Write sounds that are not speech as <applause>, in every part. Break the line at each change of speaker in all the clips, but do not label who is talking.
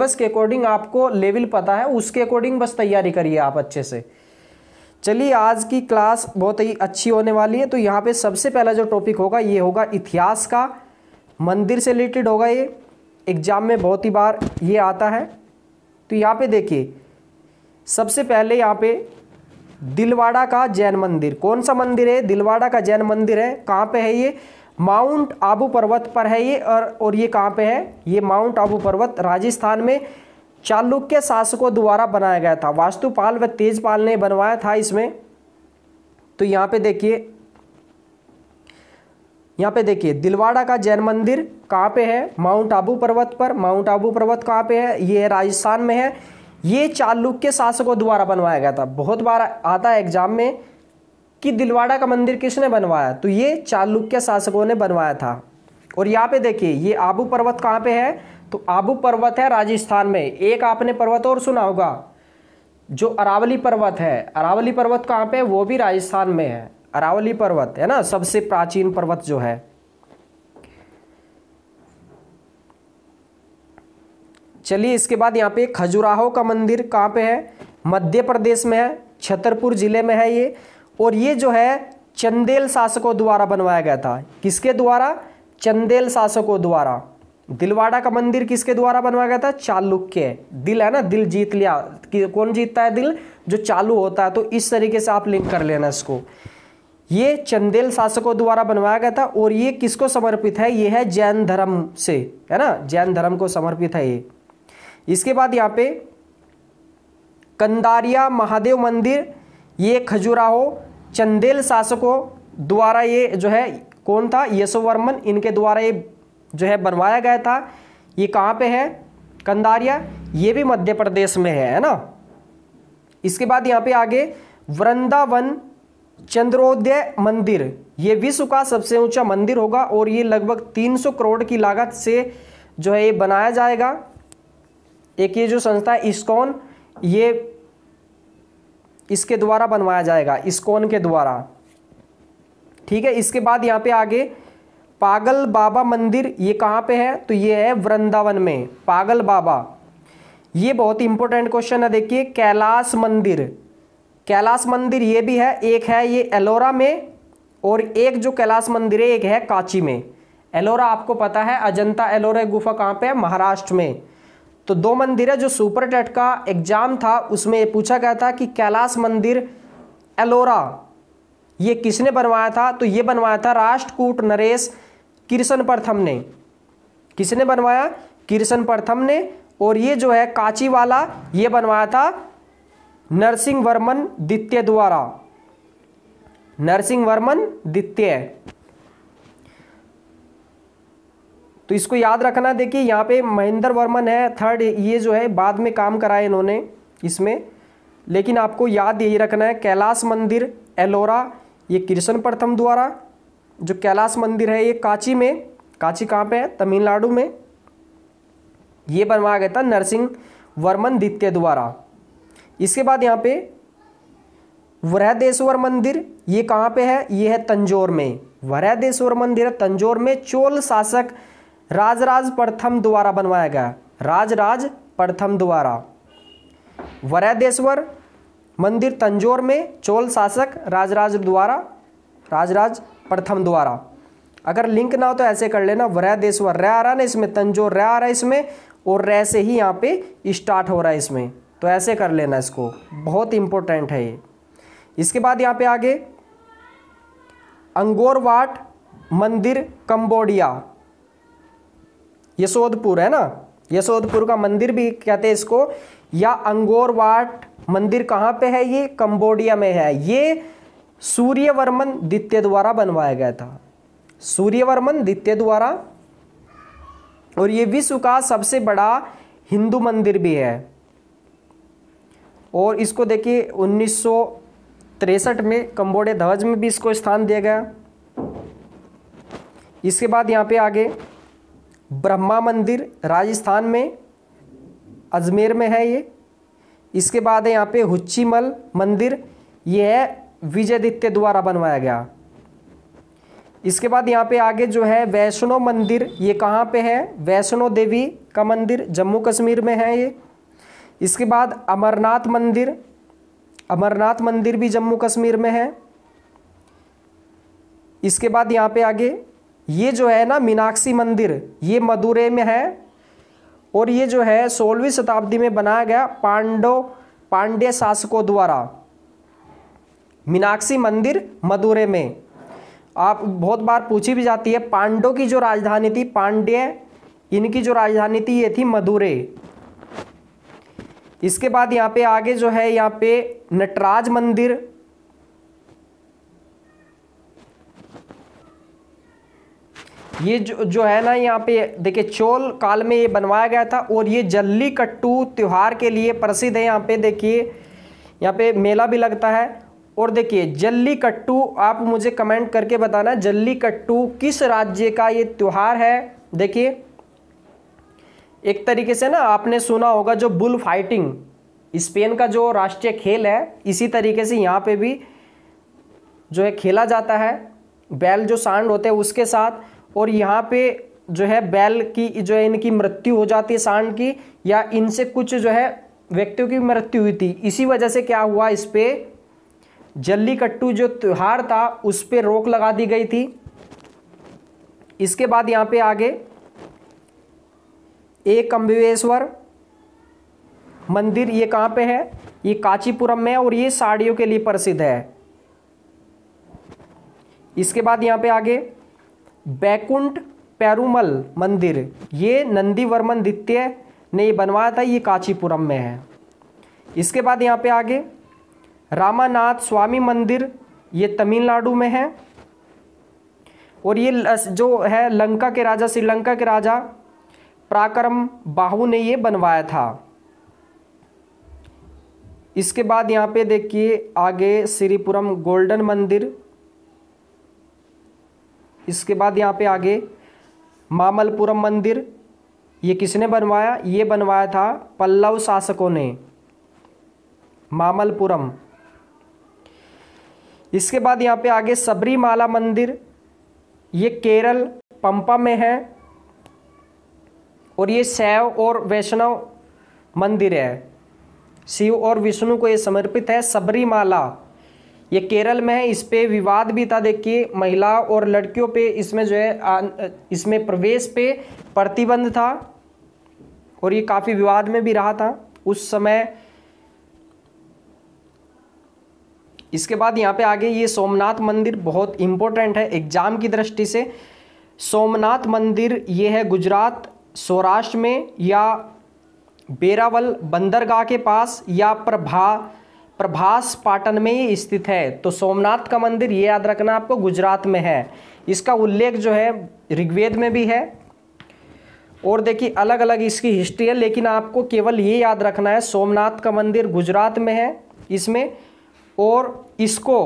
बस के अकॉर्डिंग आपको लेवल पता है उसके अकॉर्डिंग बस तैयारी करिए आप अच्छे से चलिए आज की क्लास बहुत ही अच्छी होने वाली है तो यहाँ पे सबसे पहला जो टॉपिक होगा ये होगा इतिहास का मंदिर से रिलेटेड होगा ये एग्जाम में बहुत ही बार ये आता है तो यहाँ पे देखिए सबसे पहले यहाँ पे दिलवाड़ा का जैन मंदिर कौन सा मंदिर है दिलवाड़ा का जैन मंदिर है कहाँ पे है ये माउंट आबू पर्वत पर है ये और और ये कहाँ पे है ये माउंट आबू पर्वत राजस्थान में चालुक्य शासकों द्वारा बनाया गया था वास्तुपाल व तेजपाल ने बनवाया था इसमें तो यहाँ पे देखिए यहाँ पे देखिए दिलवाड़ा का जैन मंदिर कहाँ पे है माउंट आबू पर्वत पर माउंट आबू पर्वत कहाँ पे है ये राजस्थान में है ये चालुक्य शासकों द्वारा बनवाया गया था बहुत बार आता है एग्जाम में कि दिलवाड़ा का मंदिर किसने बनवाया तो ये चालुक्य शासकों ने बनवाया था और यहाँ पे देखिए ये आबू पर्वत कहाँ पे है तो आबू पर्वत है राजस्थान में एक आपने पर्वत और सुना होगा जो अरावली पर्वत है अरावली पर्वत कहाँ पे है वो भी राजस्थान में है अरावली पर्वत है ना सबसे प्राचीन पर्वत जो है चलिए इसके बाद यहाँ पे खजुराहो का मंदिर कहाँ पे है मध्य प्रदेश में है छतरपुर जिले में है ये और ये जो है चंदेल शासकों द्वारा बनवाया गया था किसके द्वारा चंदेल शासकों द्वारा दिलवाड़ा का मंदिर किसके द्वारा बनवाया गया था चालुक्य दिल है ना दिल जीत लिया कौन जीतता है दिल जो चालू होता है तो इस तरीके से आप लिंक कर लेना इसको ये चंदेल शासकों द्वारा बनवाया गया था और ये किसको समर्पित है ये है जैन धर्म से है ना जैन धर्म को समर्पित है ये इसके बाद यहाँ पे कंदारिया महादेव मंदिर ये खजुराहो चंदेल शासकों द्वारा ये जो है कौन था यशोवर्मन इनके द्वारा ये जो है बनवाया गया था ये कहाँ पे है कंदारिया ये भी मध्य प्रदेश में है है ना इसके बाद यहाँ पे आगे वृंदावन चंद्रोदय मंदिर ये विश्व का सबसे ऊंचा मंदिर होगा और ये लगभग 300 करोड़ की लागत से जो है ये बनाया जाएगा एक ये जो संस्था है इस्कॉन ये इसके द्वारा बनवाया जाएगा इस्कोन के द्वारा ठीक है इसके बाद यहाँ पे आगे पागल बाबा मंदिर ये कहाँ पे है तो ये है वृंदावन में पागल बाबा ये बहुत इंपॉर्टेंट क्वेश्चन है देखिए कैलाश मंदिर कैलाश मंदिर ये भी है एक है ये एलोरा में और एक जो कैलाश मंदिर है एक है कांची में एलोरा आपको पता है अजंता एलोरा गुफा कहाँ पे है महाराष्ट्र में तो दो मंदिर है जो सुपर टेट का एग्जाम था उसमें पूछा गया था कि कैलाश मंदिर एलोरा ये किसने बनवाया था तो ये बनवाया था राष्ट्रकूट नरेश किरसन प्रथम ने किसने बनवाया किरसन प्रथम ने और ये जो है काची वाला ये बनवाया था नरसिंह वर्मन द्वितीय द्वारा नरसिंह वर्मन द्वितीय तो इसको याद रखना देखिए यहाँ पे महेंद्र वर्मन है थर्ड ये जो है बाद में काम करा है इन्होंने इसमें लेकिन आपको याद यही रखना है कैलाश मंदिर एलोरा ये कृष्ण प्रथम द्वारा जो कैलाश मंदिर है ये कांची में कांची कहाँ पे है तमिलनाडु में ये बनवाया गया था नरसिंह वर्मन द्वितीय द्वारा इसके बाद यहाँ पे वरहदेश्वर मंदिर ये कहाँ पे है ये है तंजौर में वरहदेश्वर मंदिर है तंजौर में चोल शासक राजराज प्रथम द्वारा बनवाया गया राजराज प्रथम द्वारा वरैदेश्वर मंदिर तंजोर में चोल शासक राजराज द्वारा राजराज प्रथम द्वारा अगर लिंक ना हो तो ऐसे कर लेना वरैदेश्वर रह आ रहा ना इसमें तंजोर रह आ रहा है इसमें और रे से ही यहाँ पे स्टार्ट हो रहा है इसमें तो ऐसे कर लेना इसको बहुत इंपॉर्टेंट है ये इसके बाद यहाँ पे आगे अंगोरवाट मंदिर कंबोडिया यशोदपुर है ना यशोदपुर का मंदिर भी कहते हैं इसको या अंगोरवाट मंदिर कहाँ पे है ये कंबोडिया में है ये सूर्यवर्मन द्वितीय द्वारा बनवाया गया था सूर्यवर्मन द्वितीय द्वारा और ये विश्व का सबसे बड़ा हिंदू मंदिर भी है और इसको देखिए उन्नीस में कंबोडिया ध्वज में भी इसको स्थान दिया गया इसके बाद यहाँ पे आगे ब्रह्मा मंदिर राजस्थान में अजमेर में है ये इसके बाद है यहाँ पे हुच्चीमल मंदिर ये है विजयदित्य द्वारा बनवाया गया इसके बाद यहाँ पे आगे जो है वैष्णो मंदिर ये कहाँ पे है वैष्णो देवी का मंदिर जम्मू कश्मीर में है ये इसके बाद अमरनाथ मंदिर अमरनाथ मंदिर भी जम्मू कश्मीर में है इसके बाद यहाँ पे आगे ये जो है ना मीनाक्षी मंदिर ये मदुरे में है और ये जो है सोलहवीं शताब्दी में बनाया गया पांडव पांड्य शासकों द्वारा मीनाक्षी मंदिर मदुरे में आप बहुत बार पूछी भी जाती है पांडव की जो राजधानी थी पांड्य इनकी जो राजधानी थी ये थी मदुरे इसके बाद यहाँ पे आगे जो है यहाँ पे नटराज मंदिर ये जो जो है ना यहाँ पे देखिए चोल काल में ये बनवाया गया था और ये जल्ली कट्टू त्यौहार के लिए प्रसिद्ध है यहाँ पे देखिए यहाँ पे मेला भी लगता है और देखिए जल्ली कट्टू आप मुझे कमेंट करके बताना जल्ली कट्टू किस राज्य का ये त्यौहार है देखिए एक तरीके से ना आपने सुना होगा जो बुल फाइटिंग स्पेन का जो राष्ट्रीय खेल है इसी तरीके से यहाँ पे भी जो है खेला जाता है बैल जो सांड होते हैं उसके साथ और यहाँ पे जो है बैल की जो है इनकी मृत्यु हो जाती है सांड की या इनसे कुछ जो है व्यक्तियों की मृत्यु हुई थी इसी वजह से क्या हुआ इस पर जल्लीकट्टू जो त्यौहार था उस पर रोक लगा दी गई थी इसके बाद यहाँ पे आगे एक अम्बेश्वर मंदिर ये कहाँ पे है ये कांचीपुरम में और ये साड़ियों के लिए प्रसिद्ध है इसके बाद यहाँ पे आगे बैकुंठ पैरूमल मंदिर ये नंदीवर्मन द्वितीय ने बनवाया था ये कांचीपुरम में है इसके बाद यहाँ पे आगे रामानाथ स्वामी मंदिर ये तमिलनाडु में है और ये जो है लंका के राजा श्रीलंका के राजा प्राकरम बाहू ने ये बनवाया था इसके बाद यहाँ पे देखिए आगे श्रीपुरम गोल्डन मंदिर इसके बाद यहाँ पे आगे मामलपुरम मंदिर ये किसने बनवाया ये बनवाया था पल्लव शासकों ने मामलपुरम इसके बाद यहाँ पे आगे सबरीमाला मंदिर ये केरल पंपा में है और ये शैव और वैष्णव मंदिर है शिव और विष्णु को ये समर्पित है सबरीमाला ये केरल में है इस पर विवाद भी था देखिए महिला और लड़कियों पे इसमें जो है इसमें प्रवेश पे प्रतिबंध था और ये काफ़ी विवाद में भी रहा था उस समय इसके बाद यहाँ पे आगे ये सोमनाथ मंदिर बहुत इंपॉर्टेंट है एग्जाम की दृष्टि से सोमनाथ मंदिर ये है गुजरात सौराष्ट्र में या बेरावल बंदरगाह के पास या प्रभा प्रभास पाटन में ही स्थित है तो सोमनाथ का मंदिर ये याद रखना आपको गुजरात में है इसका उल्लेख जो है ऋग्वेद में भी है और देखिए अलग अलग इसकी हिस्ट्री है लेकिन आपको केवल ये याद रखना है सोमनाथ का मंदिर गुजरात में है इसमें और इसको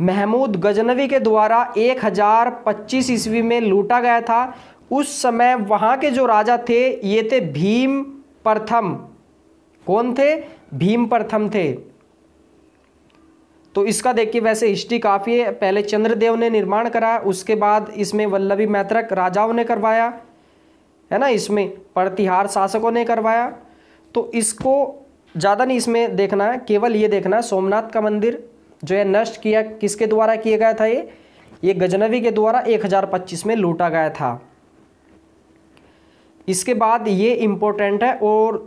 महमूद गजनवी के द्वारा 1025 ईस्वी में लूटा गया था उस समय वहाँ के जो राजा थे ये थे भीम प्रथम कौन थे भीम प्रथम थे तो इसका देखिए वैसे हिस्ट्री काफ़ी है पहले चंद्रदेव ने निर्माण कराया उसके बाद इसमें वल्लभी मैत्रक राजाओं ने करवाया है ना इसमें प्रतिहार शासकों ने करवाया तो इसको ज़्यादा नहीं इसमें देखना है केवल ये देखना है सोमनाथ का मंदिर जो है नष्ट किया किसके द्वारा किया गया था ये ये गजनवी के द्वारा एक में लूटा गया था इसके बाद ये इम्पोर्टेंट है और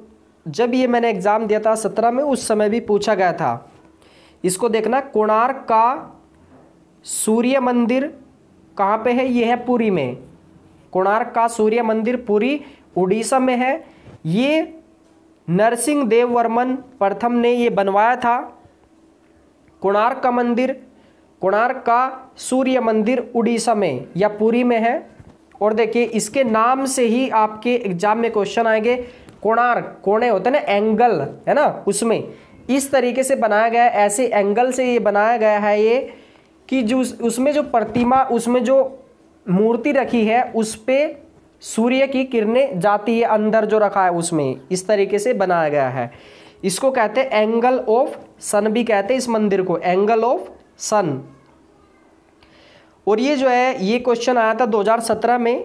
जब ये मैंने एग्ज़ाम दिया था सत्रह में उस समय भी पूछा गया था इसको देखना कोणार्क का सूर्य मंदिर कहाँ पे है ये है पुरी में कोणार्क का सूर्य मंदिर पुरी उड़ीसा में है ये नरसिंह देववर्मन प्रथम ने ये बनवाया था कोणार्क का मंदिर कोणार्क का सूर्य मंदिर उड़ीसा में या पुरी में है और देखिए इसके नाम से ही आपके एग्जाम में क्वेश्चन आएंगे कोणार्क कोणे होते हैं ना एंगल है ना उसमें इस तरीके से बनाया गया है ऐसे एंगल से ये बनाया गया है ये कि जो उसमें जो प्रतिमा उसमें जो मूर्ति रखी है उस पर सूर्य की किरणें जाती है अंदर जो रखा है उसमें इस तरीके से बनाया गया है इसको कहते हैं एंगल ऑफ सन भी कहते हैं इस मंदिर को एंगल ऑफ सन और ये जो है ये क्वेश्चन आया था 2017 में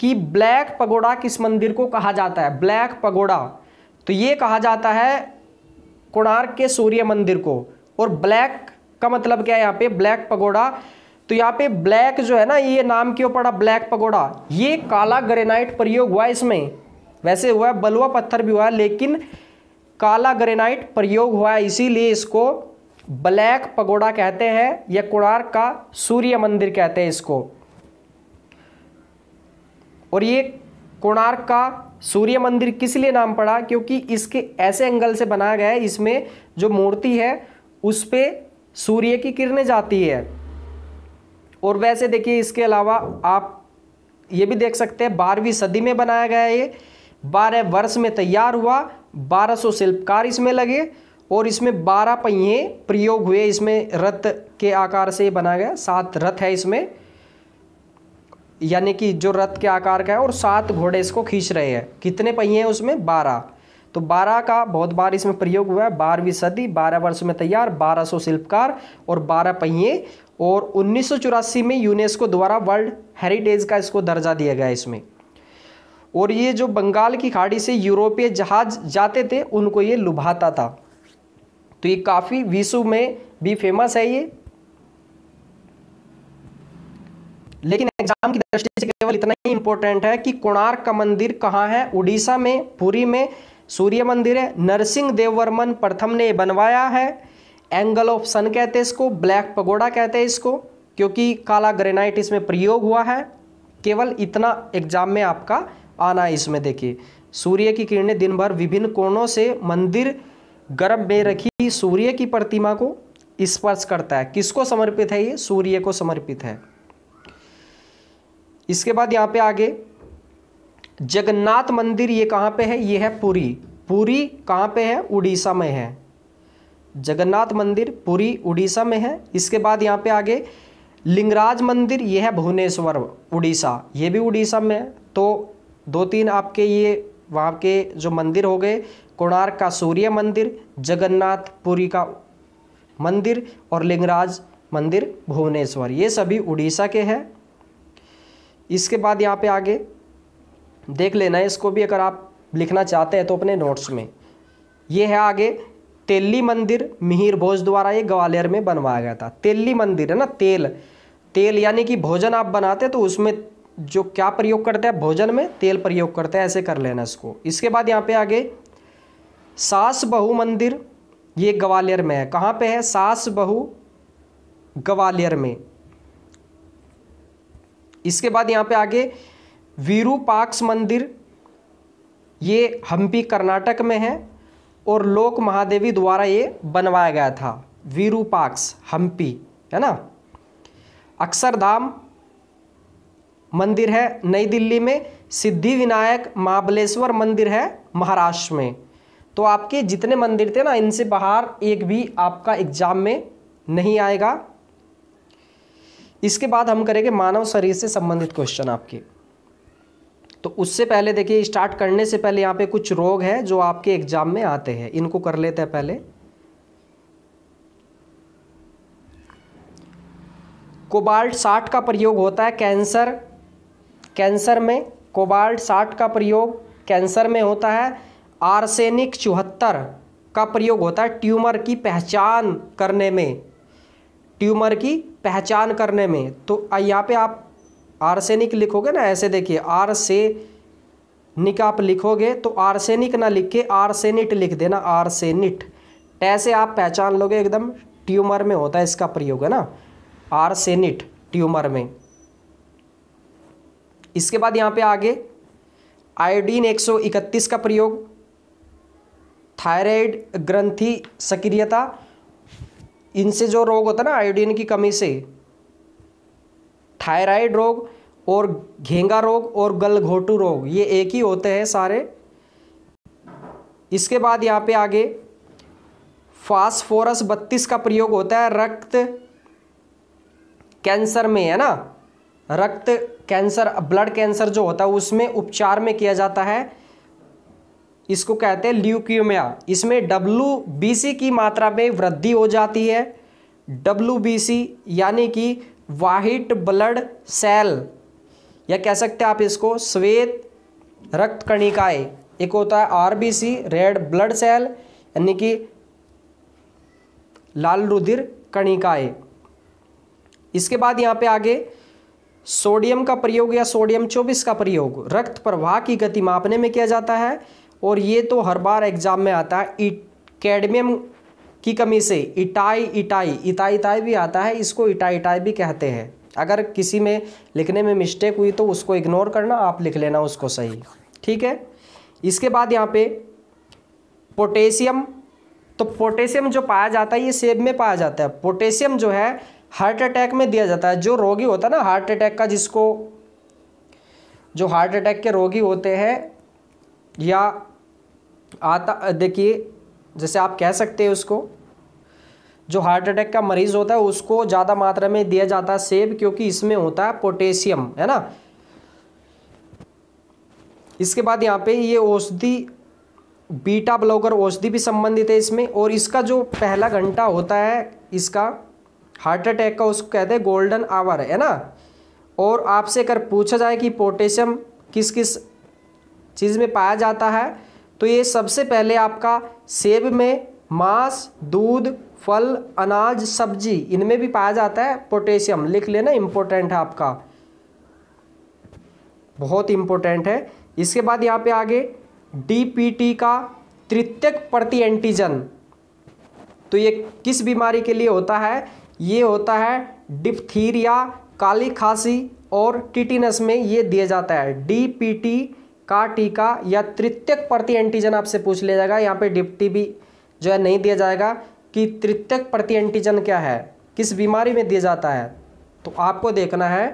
कि ब्लैक पगोड़ा किस मंदिर को कहा जाता है ब्लैक पगोड़ा तो ये कहा जाता है कोणार्क के सूर्य मंदिर को और ब्लैक का मतलब क्या है यहाँ पे ब्लैक पगोड़ा तो यहाँ पे ब्लैक जो है ना ये नाम क्यों पड़ा ब्लैक पगोड़ा ये काला ग्रेनाइट प्रयोग हुआ इसमें वैसे हुआ है बलुआ पत्थर भी हुआ लेकिन काला ग्रेनाइट प्रयोग हुआ है इसीलिए इसको ब्लैक पगोड़ा कहते हैं या कोणार्क का सूर्य मंदिर कहते हैं इसको और ये कोणार्क का सूर्य मंदिर किस लिए नाम पड़ा क्योंकि इसके ऐसे एंगल से बनाया गया है इसमें जो मूर्ति है उस पर सूर्य की किरणें जाती है और वैसे देखिए इसके अलावा आप ये भी देख सकते हैं बारहवीं सदी में बनाया गया ये बारह वर्ष में तैयार हुआ बारह सौ शिल्पकार इसमें लगे और इसमें बारह पहिए प्रयोग हुए इसमें रथ के आकार से बनाया गया सात रथ है इसमें यानी कि जो रथ के आकार का है और सात घोड़े इसको खींच रहे हैं कितने पहिए हैं उसमें बारह तो बारह का बहुत बार इसमें प्रयोग हुआ है बारहवीं सदी बारह वर्ष में तैयार बारह सौ शिल्पकार और बारह पहिए और उन्नीस में यूनेस्को द्वारा वर्ल्ड हेरिटेज का इसको दर्जा दिया गया इसमें और ये जो बंगाल की खाड़ी से यूरोपीय जहाज जाते थे उनको ये लुभाता था तो ये काफ़ी विश्व में भी फेमस है ये लेकिन एग्जाम की दृष्टि से केवल इतना ही इंपॉर्टेंट है कि कोणार्क का मंदिर कहाँ है उड़ीसा में पुरी में सूर्य मंदिर है नरसिंह देववर्मन प्रथम ने बनवाया है एंगल ऑफ सन कहते हैं इसको ब्लैक पगोड़ा कहते हैं इसको क्योंकि काला ग्रेनाइट इसमें प्रयोग हुआ है केवल इतना एग्जाम में आपका आना है इसमें देखिए सूर्य की किरणें दिन भर विभिन्न कोणों से मंदिर गर्भ में रखी सूर्य की प्रतिमा को स्पर्श करता है किसको समर्पित है ये सूर्य को समर्पित है इसके बाद यहाँ पे आगे जगन्नाथ मंदिर ये कहाँ पे है ये है पुरी पुरी कहाँ पे है उड़ीसा में है जगन्नाथ मंदिर पुरी उड़ीसा में है इसके बाद यहाँ पे आगे लिंगराज मंदिर ये है भुवनेश्वर उड़ीसा ये भी उड़ीसा में है तो दो तीन आपके ये वहाँ के जो मंदिर हो गए कोणार्क का सूर्य मंदिर जगन्नाथ पुरी का मंदिर और लिंगराज मंदिर भुवनेश्वर ये सभी उड़ीसा के हैं इसके बाद यहाँ पे आगे देख लेना है इसको भी अगर आप लिखना चाहते हैं तो अपने नोट्स में ये है आगे तेली मंदिर मिहिर भोज द्वारा ये ग्वालियर में बनवाया गया था तेली मंदिर है ना तेल तेल यानी कि भोजन आप बनाते तो उसमें जो क्या प्रयोग करते हैं भोजन में तेल प्रयोग करते हैं ऐसे कर लेना इसको इसके बाद यहाँ पे आगे सास बहु मंदिर ये ग्वालियर में है कहाँ पे है सास बहु ग्वालियर में इसके बाद यहाँ पे आगे वीरूपाक्स मंदिर ये हम्पी कर्नाटक में है और लोक महादेवी द्वारा ये बनवाया गया था वीरूपाक्स हम्पी है ना अक्षरधाम मंदिर है नई दिल्ली में सिद्धि विनायक महाबलेश्वर मंदिर है महाराष्ट्र में तो आपके जितने मंदिर थे ना इनसे बाहर एक भी आपका एग्जाम में नहीं आएगा इसके बाद हम करेंगे मानव शरीर से संबंधित क्वेश्चन आपके तो उससे पहले देखिए स्टार्ट करने से पहले यहाँ पे कुछ रोग है जो आपके एग्जाम में आते हैं इनको कर लेते हैं पहले कोबाल्ट साठ का प्रयोग होता है कैंसर कैंसर में कोबाल्ट साठ का प्रयोग कैंसर में होता है आर्सेनिक चौहत्तर का प्रयोग होता है ट्यूमर की पहचान करने में ट्यूमर की पहचान करने में तो यहाँ पे आप आर्सेनिक लिखोगे ना ऐसे देखिए आर से निक आप लिखोगे तो आर्सेनिक ना लिख के आर्सेनिट लिख देना आर्सेनिट ऐसे से आप पहचान लोगे एकदम ट्यूमर में होता है इसका प्रयोग है ना आर्सेनिट ट्यूमर में इसके बाद यहाँ पे आगे आयोडीन 131 का प्रयोग थायराइड ग्रंथि सक्रियता इनसे जो रोग होता है ना आयोडीन की कमी से थायराइड रोग और घेंगा रोग और गलघोटू रोग ये एक ही होते हैं सारे इसके बाद यहाँ पे आगे फास्फोरस बत्तीस का प्रयोग होता है रक्त कैंसर में है ना रक्त कैंसर ब्लड कैंसर जो होता है उसमें उपचार में किया जाता है इसको कहते हैं ल्यूक्यूमिया इसमें डब्ल्यू की मात्रा में वृद्धि हो जाती है डब्ल्यू यानी कि वाइट ब्लड सेल या कह सकते हैं आप इसको श्वेत रक्त कणिकाएँ एक होता है आरबीसी रेड ब्लड सेल यानी कि लाल रुधिर कणिकाएँ इसके बाद यहाँ पे आगे सोडियम का प्रयोग या सोडियम चौबीस का प्रयोग रक्त प्रवाह की गति मापने में किया जाता है और ये तो हर बार एग्ज़ाम में आता है कैडमियम की कमी से इटाई इटाई इताई इटाई भी आता है इसको इटाई इटाई भी कहते हैं अगर किसी में लिखने में मिस्टेक हुई तो उसको इग्नोर करना आप लिख लेना उसको सही ठीक है इसके बाद यहाँ पे पोटेशियम तो पोटेशियम जो पाया जाता है ये सेब में पाया जाता है पोटेशियम जो है हार्ट अटैक में दिया जाता है जो रोगी होता है ना हार्ट अटैक का जिसको जो हार्ट अटैक के रोगी होते हैं या आता देखिए जैसे आप कह सकते हैं उसको जो हार्ट अटैक का मरीज़ होता है उसको ज़्यादा मात्रा में दिया जाता है सेब क्योंकि इसमें होता है पोटेशियम है ना इसके बाद यहाँ पे ये औषधि बीटा ब्लॉकर औषधि भी संबंधित है इसमें और इसका जो पहला घंटा होता है इसका हार्ट अटैक का उसको कहते हैं गोल्डन आवर है ना और आपसे अगर पूछा जाए कि पोटेशियम किस किस चीज़ में पाया जाता है तो ये सबसे पहले आपका सेब में मांस दूध फल अनाज सब्जी इनमें भी पाया जाता है पोटेशियम लिख लेना इम्पोर्टेंट है आपका बहुत इम्पोर्टेंट है इसके बाद यहाँ पे आगे डीपीटी का तृतीयक प्रति एंटीजन तो ये किस बीमारी के लिए होता है ये होता है डिप्थीरिया काली खांसी और टिटिनस में ये दिया जाता है डीपीटी का टीका या तृतीयक प्रति एंटीजन आपसे पूछ लिया जाएगा यहाँ पे डिप्टी भी जो है नहीं दिया जाएगा कि तृतीयक प्रति एंटीजन क्या है किस बीमारी में दिया जाता है तो आपको देखना है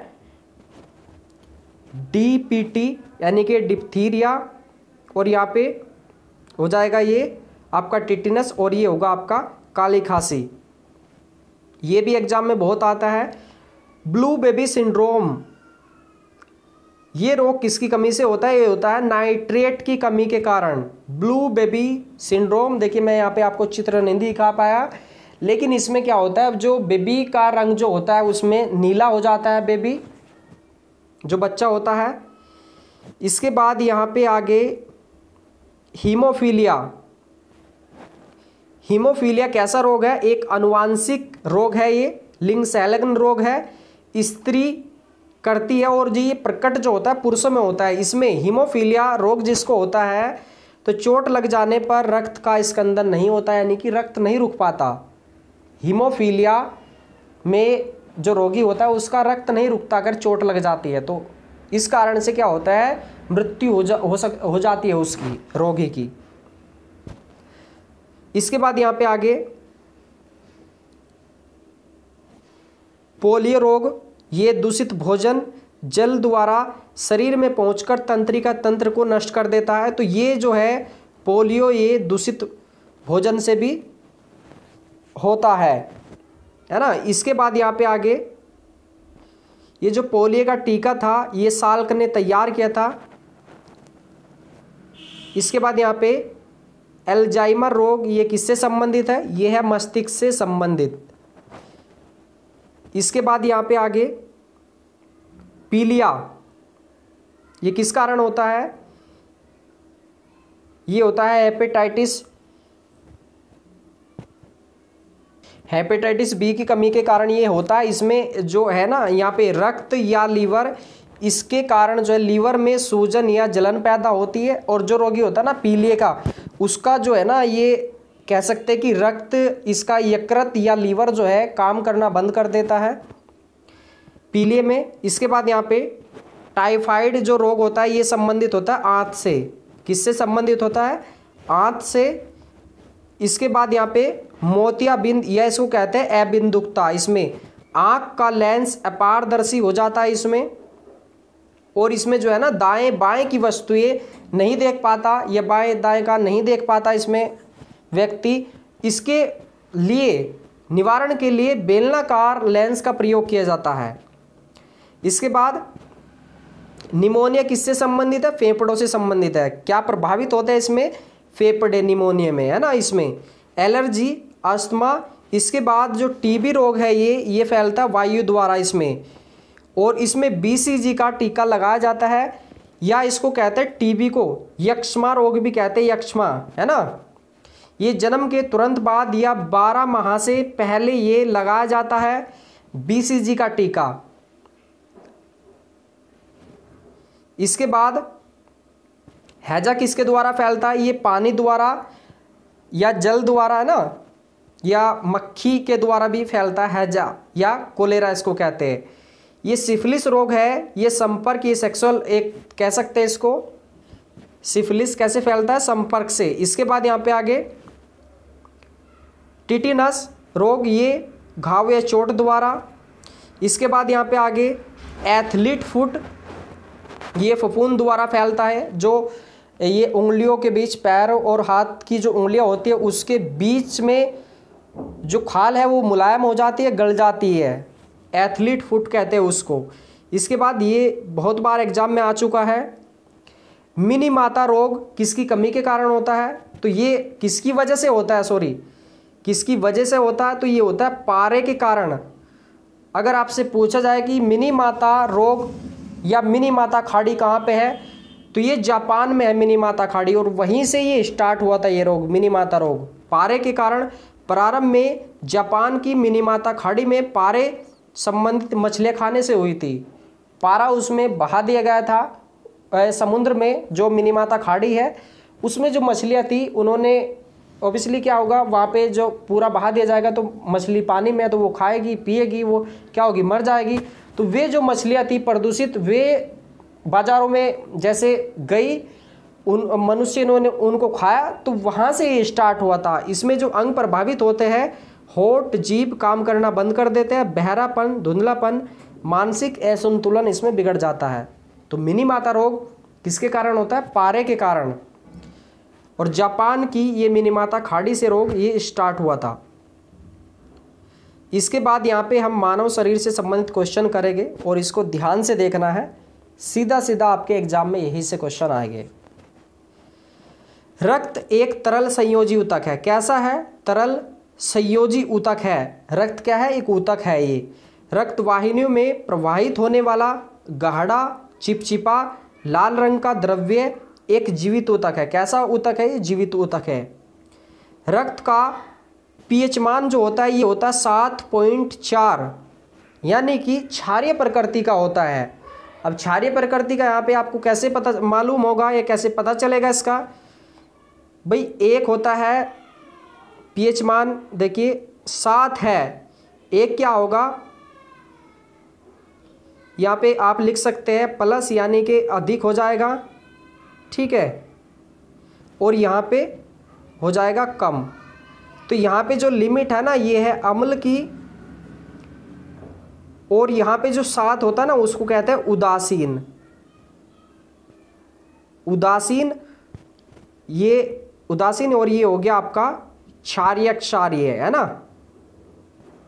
डीपीटी यानी कि डिप्थीरिया और यहाँ पे हो जाएगा ये आपका टिटिनस और ये होगा आपका काली खांसी ये भी एग्जाम में बहुत आता है ब्लू बेबी सिंड्रोम ये रोग किसकी कमी से होता है ये होता है नाइट्रेट की कमी के कारण ब्लू बेबी सिंड्रोम देखिए मैं यहाँ पे आपको चित्र नहीं दिखा पाया लेकिन इसमें क्या होता है जो बेबी का रंग जो होता है उसमें नीला हो जाता है बेबी जो बच्चा होता है इसके बाद यहाँ पे आगे हीमोफीलिया हीमोफीलिया कैसा रोग है एक अनुवांशिक रोग है ये लिंग संलग्न रोग है स्त्री करती है और जो ये प्रकट जो होता है पुरुषों में होता है इसमें हीमोफीलिया रोग जिसको होता है तो चोट लग जाने पर रक्त का स्कंदन नहीं होता यानी कि रक्त नहीं रुक पाता हीमोफीलिया में जो रोगी होता है उसका रक्त नहीं रुकता अगर चोट लग जाती है तो इस कारण से क्या होता है मृत्यु हो जा हो सक हो जाती है उसकी रोगी की इसके बाद यहाँ पे आगे पोलियो रोग ये दूषित भोजन जल द्वारा शरीर में पहुंचकर तंत्रिका तंत्र को नष्ट कर देता है तो ये जो है पोलियो ये दूषित भोजन से भी होता है है ना इसके बाद यहाँ पे आगे ये जो पोलियो का टीका था ये साल्क ने तैयार किया था इसके बाद यहाँ पे एल्जाइमर रोग ये किससे संबंधित है ये है मस्तिष्क से संबंधित इसके बाद यहाँ पे आगे पीलिया ये किस कारण होता है ये होता है हेपेटाइटिस हेपेटाइटिस बी की कमी के कारण ये होता है इसमें जो है ना यहाँ पे रक्त या लीवर इसके कारण जो है लीवर में सूजन या जलन पैदा होती है और जो रोगी होता है ना पीलिए का उसका जो है ना ये कह सकते हैं कि रक्त इसका यकृत या लीवर जो है काम करना बंद कर देता है पीले में इसके बाद यहाँ पे टाइफाइड जो रोग होता है ये संबंधित होता है आँत से किससे संबंधित होता है आँत से इसके बाद यहाँ पे मोतियाबिंद या इसको कहते हैं अबिंदुकता इसमें आँख का लेंस अपारदर्शी हो जाता है इसमें और इसमें जो है ना दाएं बाएं की वस्तुएं नहीं देख पाता या बाएं दाएं का नहीं देख पाता इसमें व्यक्ति इसके लिए निवारण के लिए बेलनाकार लेंस का प्रयोग किया जाता है इसके बाद निमोनिया किससे संबंधित है फेफड़ों से संबंधित है क्या प्रभावित होता है इसमें फेफड़े निमोनिया में है ना इसमें एलर्जी अस्थमा इसके बाद जो टीबी रोग है ये ये फैलता है वायु द्वारा इसमें और इसमें बीसीजी का टीका लगाया जाता है या इसको कहते हैं टीबी को यक्षमा रोग भी कहते हैं यक्षमा है ना ये जन्म के तुरंत बाद या 12 माह से पहले ये लगाया जाता है बीसीजी का टीका इसके बाद हैजा किसके द्वारा फैलता है ये पानी द्वारा या जल द्वारा है ना या मक्खी के द्वारा भी फैलता है हैजा या कोलेरा इसको कहते हैं ये सिफिलिस रोग है ये संपर्क ये सेक्सुअल एक कह सकते हैं इसको सिफिलिस कैसे फैलता है संपर्क से इसके बाद यहाँ पे आगे टिटिनस रोग ये घाव या चोट द्वारा इसके बाद यहाँ पे आगे एथलीट फुट ये फफूंद द्वारा फैलता है जो ये उंगलियों के बीच पैर और हाथ की जो उंगलियाँ होती है उसके बीच में जो खाल है वो मुलायम हो जाती है गल जाती है एथलीट फुट कहते हैं उसको इसके बाद ये बहुत बार एग्जाम में आ चुका है मिनी माता रोग किसकी कमी के कारण होता है तो ये किसकी वजह से होता है सॉरी किसकी वजह से होता है तो ये होता है पारे के कारण अगर आपसे पूछा जाए कि मिनी माता रोग या मिनी माता खाड़ी कहाँ पे है तो ये जापान में है मिनी माता खाड़ी और वहीं से ये स्टार्ट हुआ था ये रोग मिनी माता रोग पारे के कारण प्रारंभ में जापान की मिनी माता खाड़ी में पारे संबंधित मछलियाँ खाने से हुई थी पारा उसमें बहा दिया गया था समुद्र में जो मिनी माता खाड़ी है उसमें जो मछलियाँ थी उन्होंने ऑब्वियसली क्या होगा वहाँ पे जो पूरा बहा दिया जाएगा तो मछली पानी में तो वो खाएगी पिएगी वो क्या होगी मर जाएगी तो वे जो मछलियाँ थी प्रदूषित वे बाज़ारों में जैसे गई उन मनुष्य ने उनको खाया तो वहाँ से ये स्टार्ट हुआ था इसमें जो अंग प्रभावित होते हैं होट जीप काम करना बंद कर देते हैं बहरापन धुंधलापन मानसिक असंतुलन इसमें बिगड़ जाता है तो मिनी माता रोग किसके कारण होता है पारे के कारण और जापान की ये मिनिमाता खाड़ी से रोग ये स्टार्ट हुआ था इसके बाद यहाँ पे हम मानव शरीर से संबंधित क्वेश्चन करेंगे और इसको ध्यान से देखना है सीधा सीधा आपके एग्जाम में यही से क्वेश्चन आएंगे रक्त एक तरल संयोजी ऊतक है कैसा है तरल संयोजी ऊतक है रक्त क्या है एक ऊतक है ये रक्त वाहिनियों में प्रवाहित होने वाला गाढ़ा चिपचिपा लाल रंग का द्रव्य एक जीवित ऊतक है कैसा ऊतक है ये जीवित ऊतक है रक्त का पीएच मान जो होता है ये होता है सात पॉइंट चार यानी कि क्षार्य प्रकृति का होता है अब क्षार्य प्रकृति का यहाँ पे आपको कैसे पता मालूम होगा या कैसे पता चलेगा इसका भाई एक होता है पीएच मान देखिए सात है एक क्या होगा यहाँ पे आप लिख सकते हैं प्लस यानी कि अधिक हो जाएगा ठीक है और यहाँ पे हो जाएगा कम तो यहाँ पे जो लिमिट है ना ये है अम्ल की और यहाँ पे जो सात होता है ना उसको कहते हैं उदासीन उदासीन ये उदासीन और ये हो गया आपका क्षार्य क्षार्य है ना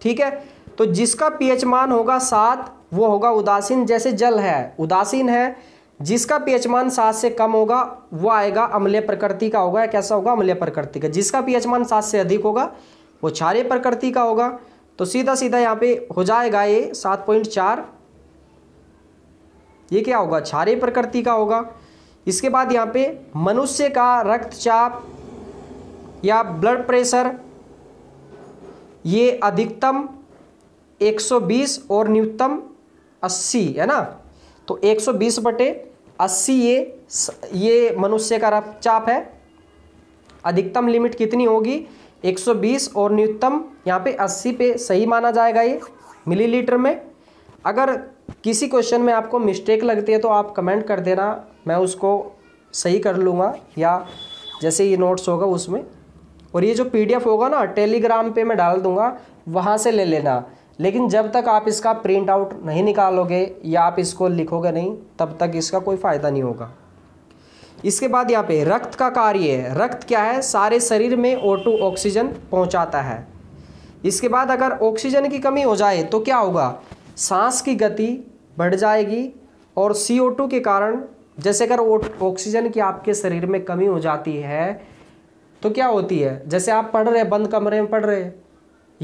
ठीक है तो जिसका पीएच मान होगा सात वो होगा उदासीन जैसे जल है उदासीन है जिसका पीएच मान सात से कम होगा वो आएगा अम्लीय प्रकृति का होगा या कैसा होगा अम्लीय प्रकृति का जिसका पीएच मान सात से अधिक होगा वो क्षारीय प्रकृति का होगा तो सीधा सीधा यहाँ पे हो जाएगा ये सात पॉइंट चार ये क्या होगा क्षारीय प्रकृति का होगा इसके बाद यहाँ पे मनुष्य का रक्तचाप या ब्लड प्रेशर ये अधिकतम बीस और न्यूनतम अस्सी है ना तो 120 बटे अस्सी ये ये मनुष्य का रक्तचाप है अधिकतम लिमिट कितनी होगी 120 और न्यूनतम यहाँ पे 80 पे सही माना जाएगा ये मिलीलीटर में अगर किसी क्वेश्चन में आपको मिस्टेक लगती है तो आप कमेंट कर देना मैं उसको सही कर लूँगा या जैसे ये नोट्स होगा उसमें और ये जो पीडीएफ होगा ना टेलीग्राम पे मैं डाल दूँगा वहाँ से ले लेना लेकिन जब तक आप इसका प्रिंट आउट नहीं निकालोगे या आप इसको लिखोगे नहीं तब तक इसका कोई फ़ायदा नहीं होगा इसके बाद यहाँ पे रक्त का कार्य है रक्त क्या है सारे शरीर में ओ टू ऑक्सीजन पहुँचाता है इसके बाद अगर ऑक्सीजन की कमी हो जाए तो क्या होगा सांस की गति बढ़ जाएगी और सी ओ टू के कारण जैसे अगर ऑक्सीजन की आपके शरीर में कमी हो जाती है तो क्या होती है जैसे आप पढ़ रहे बंद कमरे में पढ़ रहे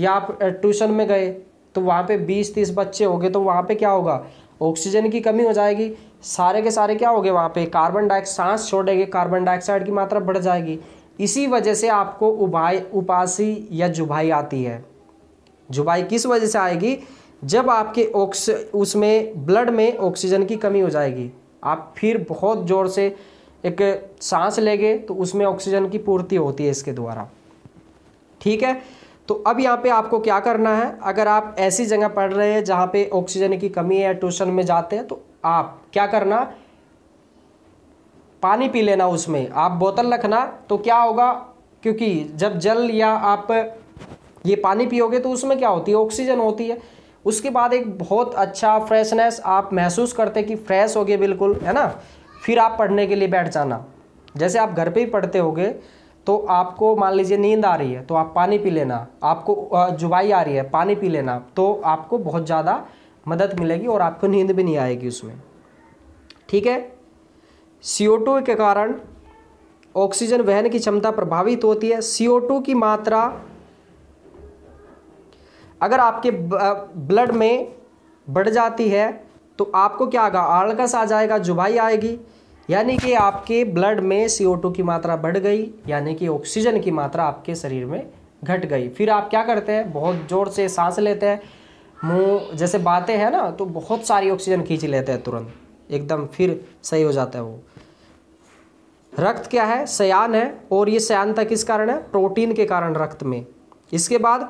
या आप ट्यूशन में गए तो वहाँ पे बीस तीस बच्चे होंगे तो वहाँ पे क्या होगा ऑक्सीजन की कमी हो जाएगी सारे के सारे क्या हो गए वहाँ पे कार्बन डाइऑक्साइड सांस छोड़ेंगे कार्बन डाइऑक्साइड की मात्रा बढ़ जाएगी इसी वजह से आपको उभाई उपासी या जुभाई आती है जुबाई किस वजह से आएगी जब आपके ऑक्स उसमें ब्लड में ऑक्सीजन की कमी हो जाएगी आप फिर बहुत ज़ोर से एक सांस लेंगे तो उसमें ऑक्सीजन की पूर्ति होती है इसके द्वारा ठीक है तो अब यहाँ पे आपको क्या करना है अगर आप ऐसी जगह पढ़ रहे हैं जहाँ पे ऑक्सीजन की कमी है ट्यूशन में जाते हैं तो आप क्या करना पानी पी लेना उसमें आप बोतल रखना तो क्या होगा क्योंकि जब जल या आप ये पानी पियोगे तो उसमें क्या होती है ऑक्सीजन होती है उसके बाद एक बहुत अच्छा फ्रेशनेस आप महसूस करते कि फ्रेश हो गए बिल्कुल है ना फिर आप पढ़ने के लिए बैठ जाना जैसे आप घर पे ही पढ़ते होगे तो आपको मान लीजिए नींद आ रही है तो आप पानी पी लेना आपको जुबाई आ रही है पानी पी लेना तो आपको बहुत ज़्यादा मदद मिलेगी और आपको नींद भी नहीं आएगी उसमें ठीक है सी के कारण ऑक्सीजन वहन की क्षमता प्रभावित होती है सी की मात्रा अगर आपके ब्लड में बढ़ जाती है तो आपको क्या आगा आलकस आ जाएगा जुबाई आएगी यानी कि आपके ब्लड में CO2 की मात्रा बढ़ गई यानी कि ऑक्सीजन की मात्रा आपके शरीर में घट गई फिर आप क्या करते हैं बहुत ज़ोर से सांस लेते हैं मुंह जैसे बातें हैं ना तो बहुत सारी ऑक्सीजन खींच लेते हैं तुरंत एकदम फिर सही हो जाता है वो रक्त क्या है सयान है और ये सयान तक किस कारण है प्रोटीन के कारण रक्त में इसके बाद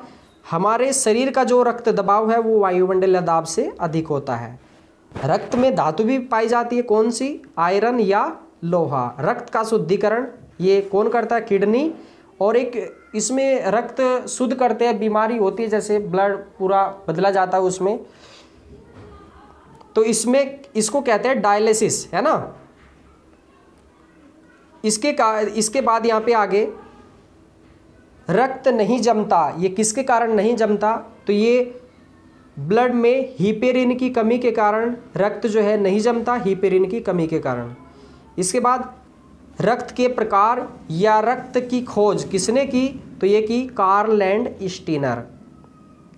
हमारे शरीर का जो रक्त दबाव है वो वायुमंडलीय दाब से अधिक होता है रक्त में धातु भी पाई जाती है कौन सी आयरन या लोहा रक्त का शुद्धिकरण ये कौन करता है किडनी और एक इसमें रक्त शुद्ध करते हैं बीमारी होती है जैसे ब्लड पूरा बदला जाता है उसमें तो इसमें इसको कहते हैं डायलिसिस है ना इसके का इसके बाद यहाँ पे आगे रक्त नहीं जमता ये किसके कारण नहीं जमता तो ये ब्लड में हीपेरिन की कमी के कारण रक्त जो है नहीं जमता हीपेरिन की कमी के कारण इसके बाद रक्त के प्रकार या रक्त की खोज किसने की तो ये की कार्लैंड स्टीनर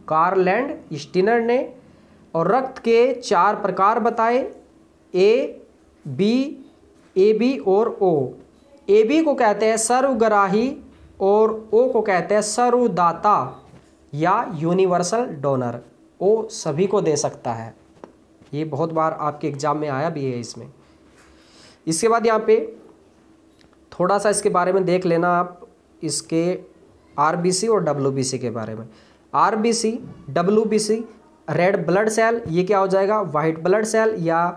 कार्लैंड स्टीनर ने और रक्त के चार प्रकार बताए ए बी ए बी और ओ ए बी को कहते हैं सर्वग्राही और ओ को कहते हैं सर्वदाता या यूनिवर्सल डोनर वो सभी को दे सकता है ये बहुत बार आपके एग्ज़ाम में आया भी है इसमें इसके बाद यहाँ पे थोड़ा सा इसके बारे में देख लेना आप इसके आरबीसी और डब्ल्यूबीसी के बारे में RBC WBC red blood cell ये क्या हो जाएगा वाइट ब्लड सेल या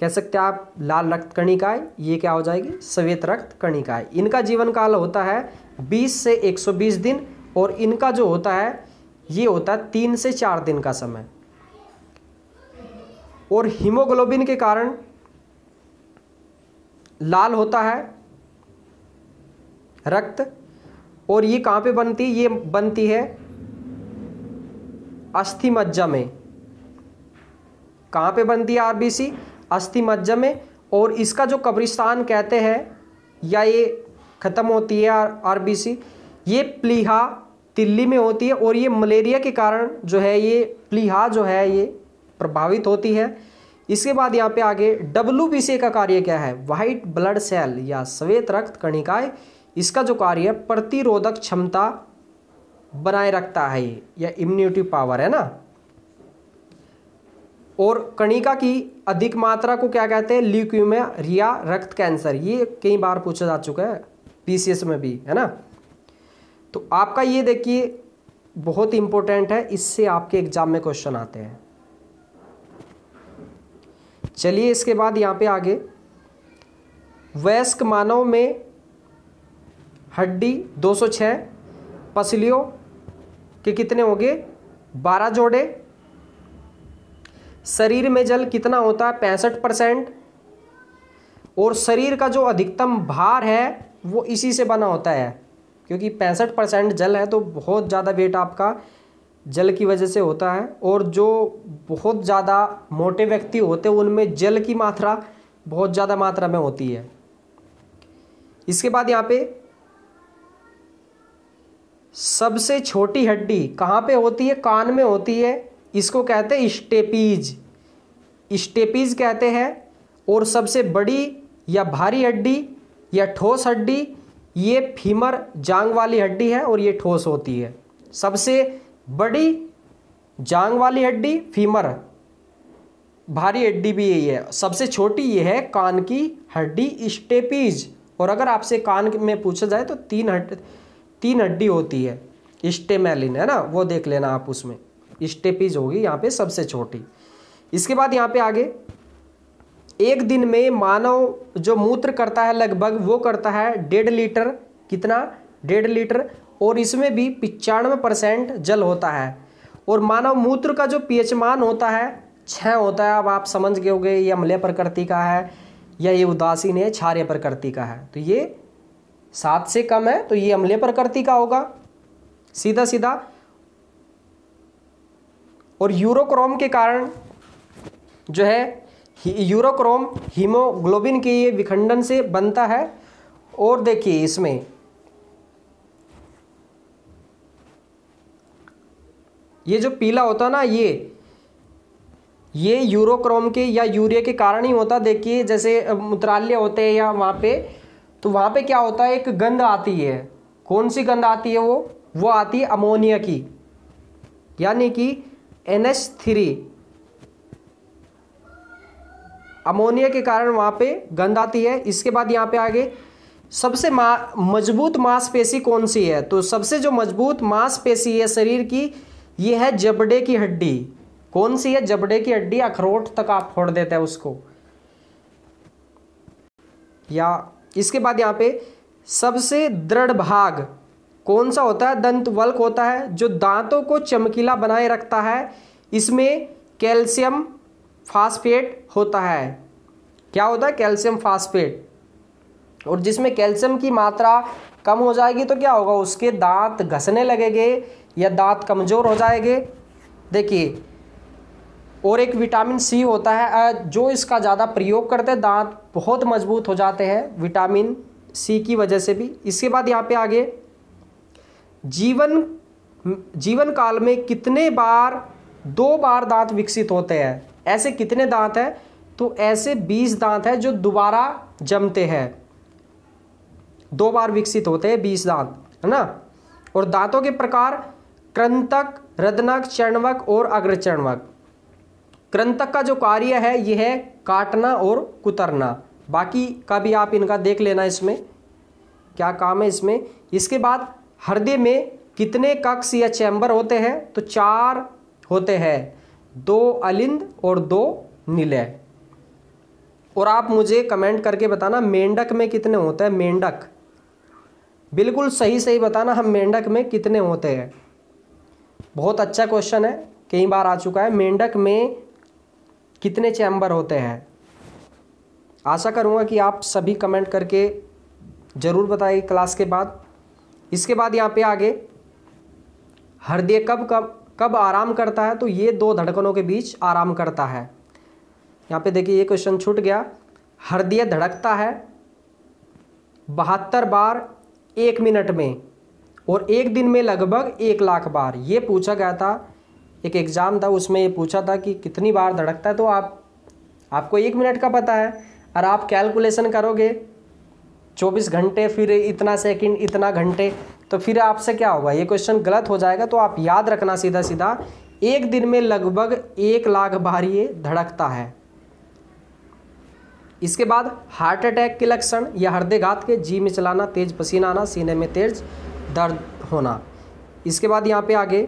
कह सकते हैं आप लाल रक्त कणिकाएँ ये क्या हो जाएगी श्वेत रक्त कणिकाएँ इनका जीवन काल होता है 20 से 120 दिन और इनका जो होता है ये होता है तीन से चार दिन का समय और हीमोग्लोबिन के कारण लाल होता है रक्त और ये कहाँ पे बनती है ये बनती है अस्थि मज्जा में कहाँ पे बनती है आरबीसी अस्थि मज्जा में और इसका जो कब्रिस्तान कहते हैं या ये ख़त्म होती है आरबीसी ये प्लीहा तिल्ली में होती है और ये मलेरिया के कारण जो है ये प्लीहा जो है ये प्रभावित होती है इसके बाद यहाँ पे आगे डब्ल्यू का कार्य क्या है व्हाइट ब्लड सेल या श्वेत रक्त कणिकाए इसका जो कार्य है प्रतिरोधक क्षमता बनाए रखता है ये या इम्यूनिटी पावर है ना और कणिका की अधिक मात्रा को क्या कहते हैं ल्यूक्यूमिया रिया रक्त कैंसर ये कई बार पूछा जा चुका है पीसीएस में भी है ना तो आपका ये देखिए बहुत इंपॉर्टेंट है इससे आपके एग्जाम में क्वेश्चन आते हैं चलिए इसके बाद यहां पे आगे वयस्क मानव में हड्डी 206 पसलियों के कितने होंगे 12 जोड़े शरीर में जल कितना होता है पैंसठ परसेंट और शरीर का जो अधिकतम भार है वो इसी से बना होता है क्योंकि पैंसठ परसेंट जल है तो बहुत ज़्यादा वेट आपका जल की वजह से होता है और जो बहुत ज़्यादा मोटे व्यक्ति होते हैं उनमें जल की मात्रा बहुत ज़्यादा मात्रा में होती है इसके बाद यहाँ पे सबसे छोटी हड्डी कहाँ पे होती है कान में होती है इसको कहते हैं स्टेपीज स्टेपीज कहते हैं और सबसे बड़ी या भारी हड्डी या ठोस हड्डी ये फीमर जांग वाली हड्डी है और ये ठोस होती है सबसे बड़ी जांग वाली हड्डी फीमर भारी हड्डी भी यही है सबसे छोटी ये है कान की हड्डी स्टेपीज और अगर आपसे कान में पूछा जाए तो तीन हड्डी तीन हड्डी होती है स्टेमेलिन है ना वो देख लेना आप उसमें स्टेपीज होगी यहाँ पे सबसे छोटी इसके बाद यहाँ पे आगे एक दिन में मानव जो मूत्र करता है लगभग वो करता है डेढ़ लीटर कितना डेढ़ लीटर और इसमें भी पिचानवे परसेंट जल होता है और मानव मूत्र का जो पीएच मान होता है छः होता है अब आप समझ गए होंगे ये अमले प्रकृति का है या ये उदासीन है क्षार्य प्रकृति का है तो ये सात से कम है तो ये अमले प्रकृति का होगा सीधा सीधा और यूरोक्रोम के कारण जो है यूरोक्रोम हीमोग्लोबिन के ये विखंडन से बनता है और देखिए इसमें ये जो पीला होता है ना ये ये यूरोक्रोम के या यूरिया के कारण ही होता देखिए जैसे मूत्राल्य होते हैं या वहाँ पे तो वहाँ पे क्या होता है एक गंध आती है कौन सी गंध आती है वो वो आती है अमोनिया की यानी कि एन एच थ्री अमोनिया के कारण वहाँ पे गंध आती है इसके बाद यहाँ पे आगे सबसे मा, मजबूत मांसपेशी कौन सी है तो सबसे जो मजबूत मांसपेशी है शरीर की ये है जबड़े की हड्डी कौन सी है जबड़े की हड्डी अखरोट तक आप फोड़ देते हैं उसको या इसके बाद यहाँ पे सबसे दृढ़ भाग कौन सा होता है दंत वल्क होता है जो दांतों को चमकीला बनाए रखता है इसमें कैल्शियम फास्फेट होता है क्या होता है कैल्शियम फास्फेट और जिसमें कैल्शियम की मात्रा कम हो जाएगी तो क्या होगा उसके दांत घसने लगेंगे या दांत कमज़ोर हो जाएंगे देखिए और एक विटामिन सी होता है जो इसका ज़्यादा प्रयोग करते हैं दांत बहुत मजबूत हो जाते हैं विटामिन सी की वजह से भी इसके बाद यहाँ पे आगे जीवन जीवन काल में कितने बार दो बार दांत विकसित होते हैं ऐसे कितने दांत हैं तो ऐसे बीस दांत हैं जो दोबारा जमते हैं दो बार विकसित होते हैं बीस दांत है ना और दांतों के प्रकार क्रंतक रदनक चरणवक और अग्रचरणवक क्रंतक का जो कार्य है यह है काटना और कुतरना बाकी का भी आप इनका देख लेना इसमें क्या काम है इसमें इसके बाद हृदय में कितने कक्ष या चैम्बर होते हैं तो चार होते हैं दो अलिंद और दो नीले और आप मुझे कमेंट करके बताना मेंढक में कितने होते हैं मेंढक बिल्कुल सही सही बताना हम मेंढक में कितने होते हैं बहुत अच्छा क्वेश्चन है कई बार आ चुका है मेंढक में कितने चैम्बर होते हैं आशा करूँगा कि आप सभी कमेंट करके ज़रूर बताइए क्लास के बाद इसके बाद यहाँ पे आगे हृदय कब कब कब आराम करता है तो ये दो धड़कनों के बीच आराम करता है यहाँ पे देखिए ये क्वेश्चन छूट गया हृदय धड़कता है बहत्तर बार एक मिनट में और एक दिन में लगभग एक लाख बार ये पूछा गया था एक एग्ज़ाम था उसमें ये पूछा था कि कितनी बार धड़कता है तो आप आपको एक मिनट का पता है और आप कैलकुलेशन करोगे 24 घंटे फिर इतना सेकंड इतना घंटे तो फिर आपसे क्या होगा ये क्वेश्चन गलत हो जाएगा तो आप याद रखना सीधा सीधा एक दिन में लगभग एक लाख बार ये धड़कता है इसके बाद हार्ट अटैक के लक्षण या हृदयघात के जी में चलाना तेज पसीना आना सीने में तेज दर्द होना इसके बाद यहाँ पे आगे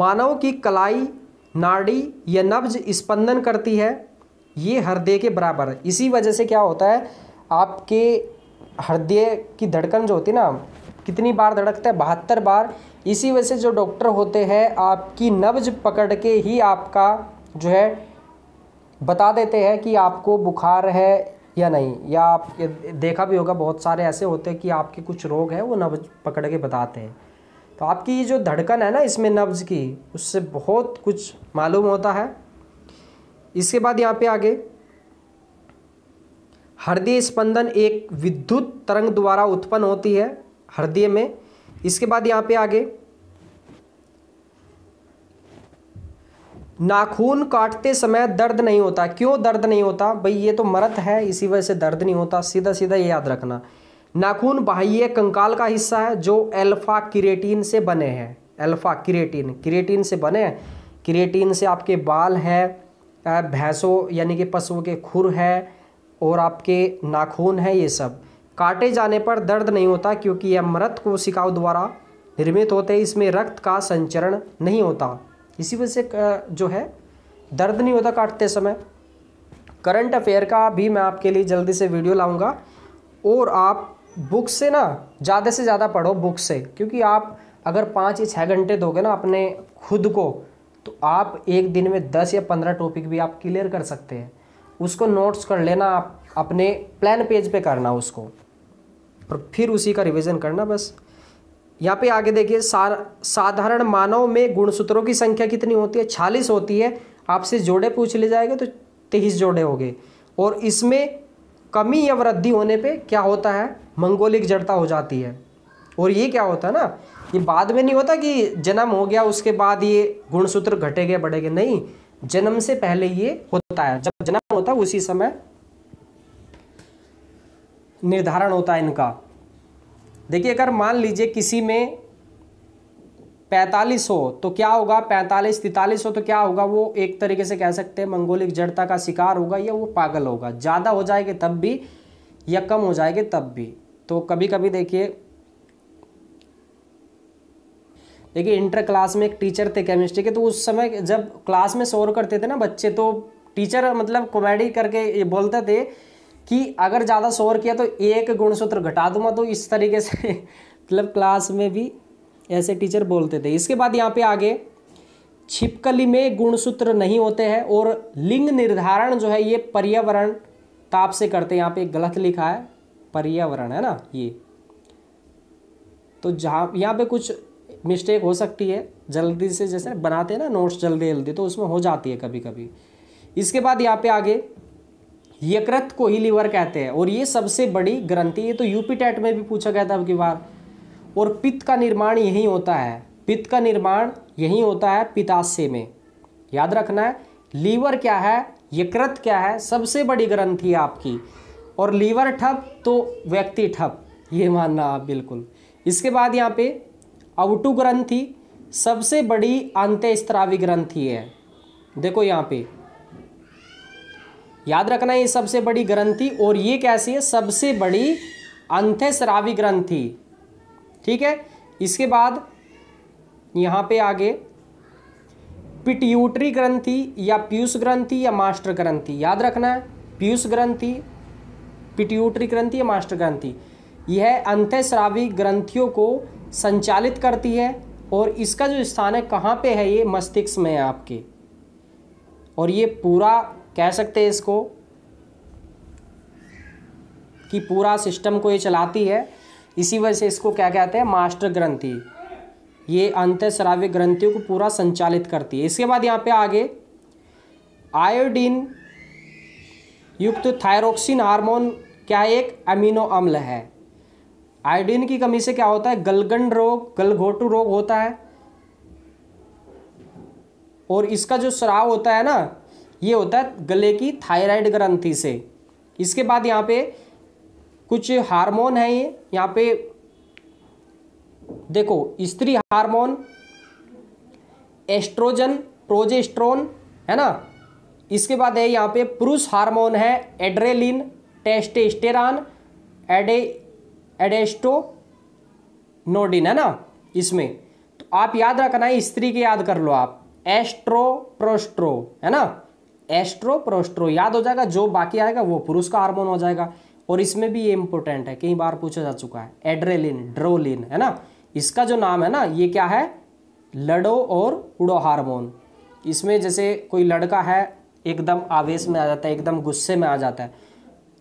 मानव की कलाई नाड़ी या नब्ज स्पंदन करती है ये हृदय के बराबर इसी वजह से क्या होता है आपके हृदय की धड़कन जो होती है ना कितनी बार धड़कता है बहत्तर बार इसी वजह से जो डॉक्टर होते हैं आपकी नब्ज पकड़ के ही आपका जो है बता देते हैं कि आपको बुखार है या नहीं या आप देखा भी होगा बहुत सारे ऐसे होते हैं कि आपके कुछ रोग हैं वो नब्ज पकड़ के बताते हैं तो आपकी जो धड़कन है ना इसमें नब्ज की उससे बहुत कुछ मालूम होता है इसके बाद यहाँ पे आगे हृदय स्पंदन एक विद्युत तरंग द्वारा उत्पन्न होती है हृदय में इसके बाद यहाँ पे आगे नाखून काटते समय दर्द नहीं होता क्यों दर्द नहीं होता भाई ये तो मरत है इसी वजह से दर्द नहीं होता सीधा सीधा ये याद रखना नाखून बाह्य कंकाल का हिस्सा है जो अल्फा किरेटिन से बने हैं अल्फा किरेटिन किरेटिन से बने हैं किरेटिन से आपके बाल है भैंसों यानी कि पशुओं के खुर है और आपके नाखून हैं ये सब काटे जाने पर दर्द नहीं होता क्योंकि यह मृत कोशिकाओं द्वारा निर्मित होते हैं इसमें रक्त का संचरण नहीं होता इसी वजह से जो है दर्द नहीं होता काटते समय करंट अफेयर का भी मैं आपके लिए जल्दी से वीडियो लाऊंगा और आप बुक से ना ज़्यादा से ज़्यादा पढ़ो बुक से क्योंकि आप अगर पाँच या छः घंटे दोगे ना अपने खुद को तो आप एक दिन में दस या पंद्रह टॉपिक भी आप क्लियर कर सकते हैं उसको नोट्स कर लेना आप अपने प्लान पेज पे करना उसको और फिर उसी का रिवीजन करना बस यहाँ पे आगे देखिए सार साधारण मानव में गुणसूत्रों की संख्या कितनी होती है छालीस होती है आपसे जोड़े पूछ ले जाएंगे तो तेईस जोड़े हो गए और इसमें कमी या वृद्धि होने पे क्या होता है मंगोलिक जड़ता हो जाती है और ये क्या होता है ना ये बाद में नहीं होता कि जन्म हो गया उसके बाद ये गुणसूत्र घटे गए बढ़े गए नहीं जन्म से पहले ये होता है जब जन्म होता है उसी समय निर्धारण होता है इनका देखिए अगर मान लीजिए किसी में पैंतालीस हो तो क्या होगा पैंतालीस तैतालीस हो तो क्या होगा वो एक तरीके से कह सकते हैं मंगोलिक जड़ता का शिकार होगा या वो पागल होगा ज़्यादा हो जाएगी तब भी या कम हो जाएगी तब भी तो कभी कभी देखिए देखिए इंटर क्लास में एक टीचर थे केमिस्ट्री के तो उस समय जब क्लास में शोर करते थे ना बच्चे तो टीचर मतलब कॉमेडी करके ये बोलते थे कि अगर ज़्यादा शोर किया तो एक गुणसूत्र घटा दूंगा तो इस तरीके से <laughs> मतलब क्लास में भी ऐसे टीचर बोलते थे इसके बाद यहाँ पे आगे छिपकली में गुणसूत्र नहीं होते हैं और लिंग निर्धारण जो है ये पर्यावरण ताप से करते हैं यहाँ पे गलत लिखा है पर्यावरण है ना ये तो जहाँ यहाँ पे कुछ मिस्टेक हो सकती है जल्दी से जैसे बनाते हैं ना नोट्स जल्दी जल्दी तो उसमें हो जाती है कभी कभी इसके बाद यहाँ पे आगे यकृत को ही लीवर कहते हैं और ये सबसे बड़ी ग्रंथि ये तो यूपी टेट में भी पूछा गया था अब की बार और पित्त का निर्माण यहीं होता है पित्त का निर्माण यहीं होता है पिताशय में याद रखना है लीवर क्या है यकृत क्या है सबसे बड़ी ग्रंथि आपकी और लीवर ठप तो व्यक्ति ठप ये मानना आप बिल्कुल इसके बाद यहाँ पे अवटु ग्रंथि सबसे बड़ी अंत्यस्त्रावी ग्रंथि है देखो यहाँ पे याद रखना ये सबसे बड़ी ग्रंथि और ये कैसी है सबसे बड़ी अंत्यस्रावी ग्रंथि ठीक है इसके बाद यहाँ पे आगे पिट्यूटरी ग्रंथि या पीयूष ग्रंथि या मास्टर ग्रंथि याद रखना है पीयूष ग्रंथि पिट्यूटरी ग्रंथि या मास्टर ग्रंथि यह अंत्यस्रावी ग्रंथियों को संचालित करती है और इसका जो स्थान है कहाँ पे है ये मस्तिष्क में है आपके और ये पूरा कह सकते हैं इसको कि पूरा सिस्टम को ये चलाती है इसी वजह से इसको क्या कहते हैं मास्टर ग्रंथि ये अंत श्राव्य ग्रंथियों को पूरा संचालित करती है इसके बाद यहाँ पे आगे आयोडीन युक्त थायरोक्सिन हार्मोन क्या एक अमीनो अम्ल है आयोडीन की कमी से क्या होता है गलगन रोग गलघोटू रोग होता है और इसका जो स्राव होता है ना ये होता है गले की थायराइड ग्रंथि से इसके बाद यहाँ पे कुछ हार्मोन है ये यहाँ पे देखो स्त्री हार्मोन एस्ट्रोजन प्रोजेस्ट्रोन है ना इसके बाद है यहाँ पे पुरुष हार्मोन है एड्रेलिन टेस्टेस्टेरान एडे एडेस्टो नोडिन है ना इसमें तो आप याद रखना है स्त्री के याद कर लो आप एस्ट्रो प्रोस्ट्रो है ना एस्ट्रो प्रोस्ट्रो याद हो जाएगा जो बाकी आएगा वो पुरुष का हार्मोन हो जाएगा और इसमें भी ये इंपॉर्टेंट है कई बार पूछा जा चुका है एड्रेलिन ड्रोलिन है ना इसका जो नाम है ना ये क्या है लड़ो और उड़ो हार्मोन इसमें जैसे कोई लड़का है एकदम आवेश में आ जाता है एकदम गुस्से में आ जाता है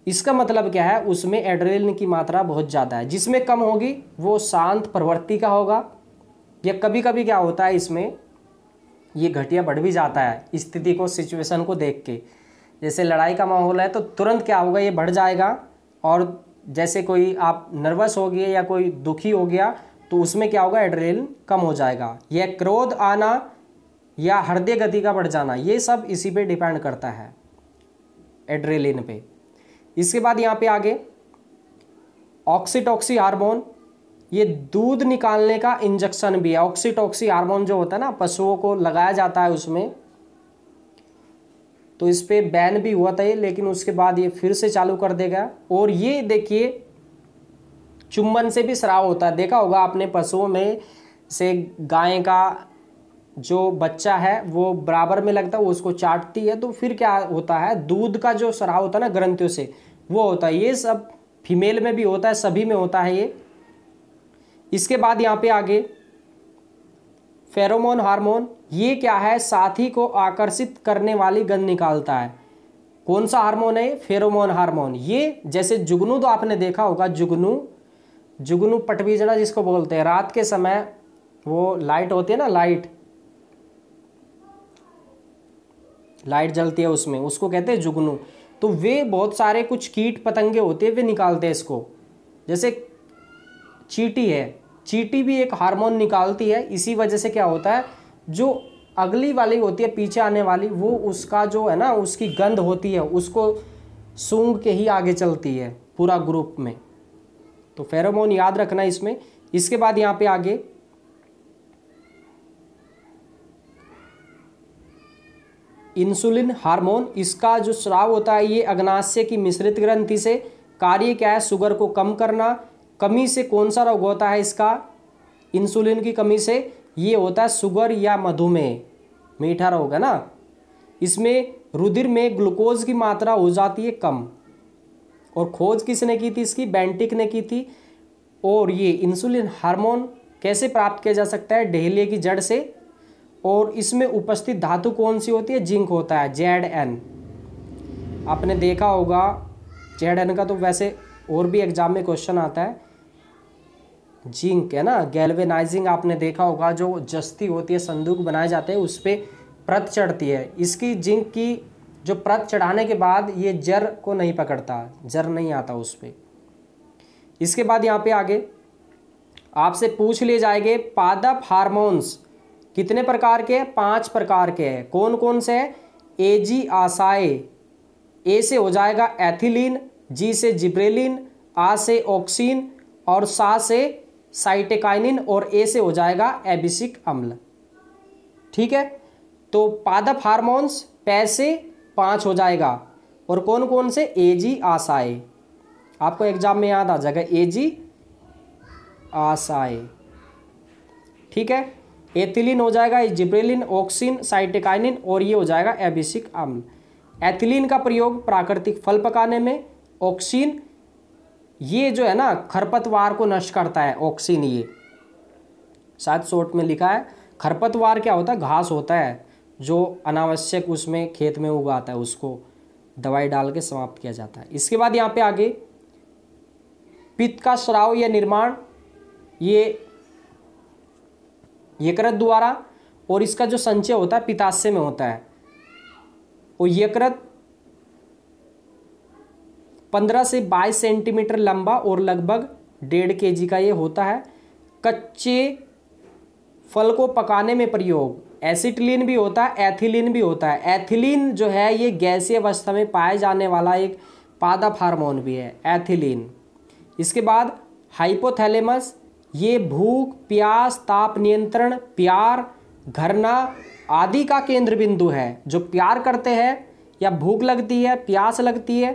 इसका मतलब क्या है उसमें एड्रेलिन की मात्रा बहुत ज़्यादा है जिसमें कम होगी वो शांत प्रवृत्ति का होगा या कभी कभी क्या होता है इसमें ये घटिया बढ़ भी जाता है स्थिति को सिचुएशन को देख के जैसे लड़ाई का माहौल है तो तुरंत क्या होगा ये बढ़ जाएगा और जैसे कोई आप नर्वस हो गए या कोई दुखी हो गया तो उसमें क्या होगा एड्रेलिन कम हो जाएगा यह क्रोध आना या हृदय गति का बढ़ जाना ये सब इसी पे डिपेंड करता है एड्रेलिन पे इसके बाद यहाँ पे आगे ऑक्सीटॉक्सी हार्मोन ये दूध निकालने का इंजेक्शन भी है ऑक्सीटॉक्सी हार्मोन जो होता है ना पशुओं को लगाया जाता है उसमें तो इस पर बैन भी हुआ था ये लेकिन उसके बाद ये फिर से चालू कर देगा और ये देखिए चुंबन से भी श्राव होता है देखा होगा आपने पशुओं में से गाय का जो बच्चा है वो बराबर में लगता है वो उसको चाटती है तो फिर क्या होता है दूध का जो श्राव होता है ना ग्रंथियों से वो होता है ये सब फीमेल में भी होता है सभी में होता है ये इसके बाद यहाँ पे आगे फेरोमोन हार्मोन ये क्या है साथी को आकर्षित करने वाली गंध निकालता है कौन सा हार्मोन है फेरोमोन हार्मोन ये जैसे जुगनू तो आपने देखा होगा जुगनू जुगनू पटबीजना जिसको बोलते हैं रात के समय वो लाइट होती है ना लाइट लाइट जलती है उसमें उसको कहते हैं जुगनू तो वे बहुत सारे कुछ कीट पतंगे होते हैं वे निकालते हैं इसको जैसे चीटी है चीटी भी एक हार्मोन निकालती है इसी वजह से क्या होता है जो अगली वाली होती है पीछे आने वाली वो उसका जो है ना उसकी गंध होती है उसको सूंग के ही आगे चलती है पूरा ग्रुप में तो फेरोमोन याद रखना इसमें इसके बाद यहाँ पे आगे इंसुलिन हार्मोन इसका जो स्राव होता है ये अग्नाशय की मिश्रित ग्रंथि से कार्य क्या है शुगर को कम करना कमी से कौन सा रोग होता है इसका इंसुलिन की कमी से ये होता है शुगर या मधुमेह मीठा रोग है ना इसमें रुधिर में ग्लूकोज की मात्रा हो जाती है कम और खोज किसने की थी इसकी बैंटिक ने की थी और ये इंसुलिन हार्मोन कैसे प्राप्त किया जा सकता है डहेलिए की जड़ से और इसमें उपस्थित धातु कौन सी होती है जिंक होता है जेड एन आपने देखा होगा जेड एन का तो वैसे और भी एग्जाम में क्वेश्चन आता है जिंक है ना गैल्वेनाइजिंग आपने देखा होगा जो जस्ती होती है संदूक बनाए जाते हैं उस पर प्रत चढ़ती है इसकी जिंक की जो प्रत चढ़ाने के बाद ये जर को नहीं पकड़ता जर नहीं आता उस पर इसके बाद यहाँ पे आगे आपसे पूछ लिए जाएंगे पादप हार्मोन्स कितने प्रकार के हैं पांच प्रकार के हैं कौन कौन से ए जी आसाए ए से हो जाएगा एथिलीन जी से जिब्रेलिन आ से ऑक्सीन और सा से साइटेकाइनिन और ए से हो जाएगा एबिसिक अम्ल ठीक है तो पादप हार्मोन्स पैसे पाँच हो जाएगा और कौन कौन से ए जी आसाए आपको एग्जाम में याद आ जाएगा ए जी आसाए ठीक है एथिलीन हो जाएगा जिब्रेलिन ऑक्सिन साइटेकाइनिन और ये हो जाएगा एबिसिक अम्ल एथिलीन का प्रयोग प्राकृतिक फल पकाने में ऑक्सीन ये जो है ना खरपतवार को नष्ट करता है ऑक्सीन ये शायद शॉर्ट में लिखा है खरपतवार क्या होता है घास होता है जो अनावश्यक उसमें खेत में उगाता है उसको दवाई डाल के समाप्त किया जाता है इसके बाद यहाँ पे आगे पित्त का स्राव या निर्माण ये यकृत द्वारा और इसका जो संचय होता है पिताशय में होता है और यकृत 15 से 22 सेंटीमीटर लंबा और लगभग डेढ़ के जी का ये होता है कच्चे फल को पकाने में प्रयोग एसिटिलीन भी होता है एथिलीन भी होता है एथिलीन जो है ये गैसीय अवस्था में पाए जाने वाला एक पादप हार्मोन भी है एथिलीन इसके बाद हाइपोथैलेमस ये भूख प्यास ताप नियंत्रण प्यार घरना आदि का केंद्र बिंदु है जो प्यार करते हैं या भूख लगती है प्यास लगती है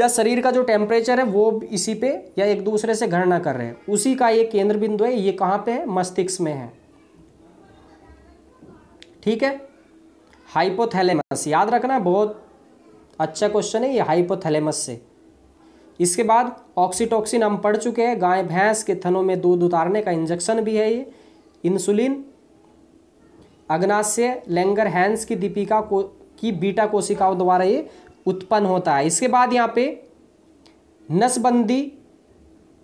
या, शरीर का जो टेम्परेचर है वो इसी पे या एक दूसरे से घरना कर रहे हैं उसी का ये केंद्र बिंदु है ये कहाँ पे है मस्तिष्क में है ठीक है हाइपोथैलेमस याद रखना बहुत अच्छा क्वेश्चन है ये हाइपोथैलेमस से इसके बाद ऑक्सीटोक्सिन हम पढ़ चुके हैं गाय भैंस के थनों में दूध उतारने का इंजेक्शन भी है ये इंसुलिन अग्नाशय लेंगर हैंस की दीपिका को की बीटा कोशिकाओं द्वारा ये उत्पन्न होता है इसके बाद यहाँ पे नसबंदी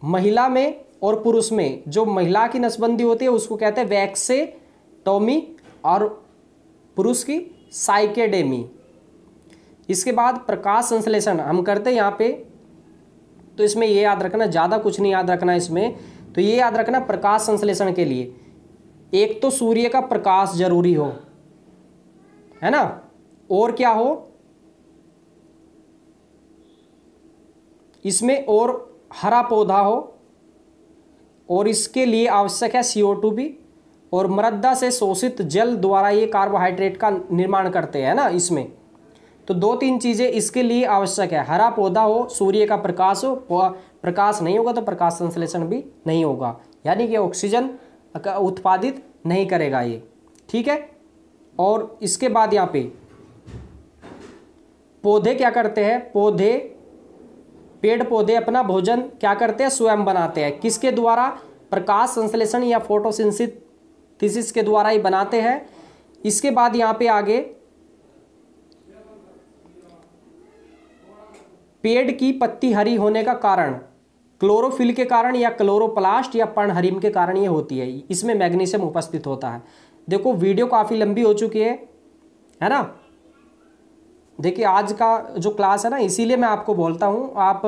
महिला में और पुरुष में जो महिला की नसबंदी होती है उसको कहते हैं वैक्से टोमी और पुरुष की साइकेडेमी इसके बाद प्रकाश संश्लेषण हम करते हैं यहाँ पे तो इसमें यह याद रखना ज़्यादा कुछ नहीं याद रखना इसमें तो ये याद रखना प्रकाश संश्लेषण के लिए एक तो सूर्य का प्रकाश जरूरी हो है ना और क्या हो इसमें और हरा पौधा हो और इसके लिए आवश्यक है सीओ टू भी और मृदा से शोषित जल द्वारा ये कार्बोहाइड्रेट का निर्माण करते हैं ना इसमें तो दो तीन चीज़ें इसके लिए आवश्यक है हरा पौधा हो सूर्य का प्रकाश हो प्रकाश नहीं होगा तो प्रकाश संश्लेषण भी नहीं होगा यानी कि ऑक्सीजन उत्पादित नहीं करेगा ये ठीक है और इसके बाद यहाँ पे पौधे क्या करते हैं पौधे पेड़ पौधे अपना भोजन क्या करते हैं स्वयं बनाते हैं किसके द्वारा प्रकाश संश्लेषण या फोटोसिंथिसिस के द्वारा ही बनाते हैं इसके बाद यहाँ पे आगे पेड़ की पत्ती हरी होने का कारण क्लोरोफिल के कारण या क्लोरोप्लास्ट या पर्णहरिम के कारण ये होती है इसमें मैग्नीशियम उपस्थित होता है देखो वीडियो काफ़ी लंबी हो चुकी है है ना देखिए आज का जो क्लास है ना इसीलिए मैं आपको बोलता हूँ आप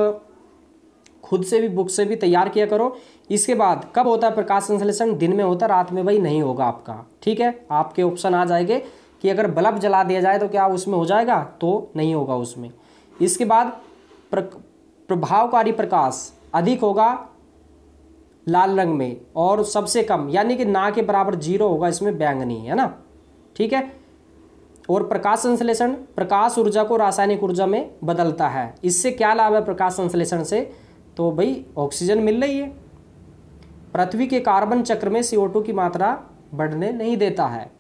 खुद से भी बुक से भी तैयार किया करो इसके बाद कब होता है प्रकाश संश्लेषण दिन में होता रात में भाई नहीं होगा आपका ठीक है आपके ऑप्शन आ जाएंगे कि अगर बल्ब जला दिया जाए तो क्या उसमें हो जाएगा तो नहीं होगा उसमें इसके बाद प्र, प्रभावकारी प्रकाश अधिक होगा लाल रंग में और सबसे कम यानी कि ना के बराबर जीरो होगा इसमें बैंगनी है ना ठीक है और प्रकाश संश्लेषण प्रकाश ऊर्जा को रासायनिक ऊर्जा में बदलता है इससे क्या लाभ है प्रकाश संश्लेषण से तो भाई ऑक्सीजन मिल रही है पृथ्वी के कार्बन चक्र में CO2 की मात्रा बढ़ने नहीं देता है